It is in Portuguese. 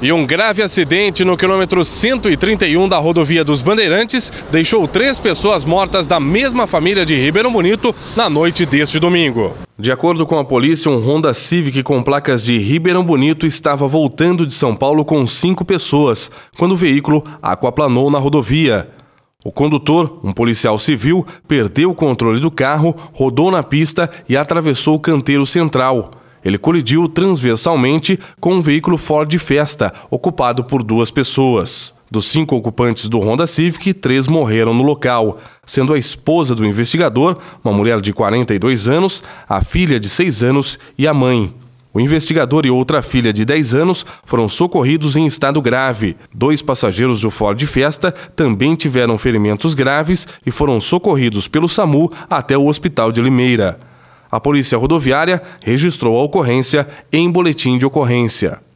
E um grave acidente no quilômetro 131 da rodovia dos Bandeirantes deixou três pessoas mortas da mesma família de Ribeirão Bonito na noite deste domingo. De acordo com a polícia, um Honda Civic com placas de Ribeirão Bonito estava voltando de São Paulo com cinco pessoas quando o veículo aquaplanou na rodovia. O condutor, um policial civil, perdeu o controle do carro, rodou na pista e atravessou o canteiro central. Ele colidiu transversalmente com um veículo Ford Fiesta, ocupado por duas pessoas. Dos cinco ocupantes do Honda Civic, três morreram no local, sendo a esposa do investigador, uma mulher de 42 anos, a filha de 6 anos e a mãe. O investigador e outra filha de 10 anos foram socorridos em estado grave. Dois passageiros do Ford Fiesta também tiveram ferimentos graves e foram socorridos pelo SAMU até o Hospital de Limeira. A Polícia Rodoviária registrou a ocorrência em boletim de ocorrência.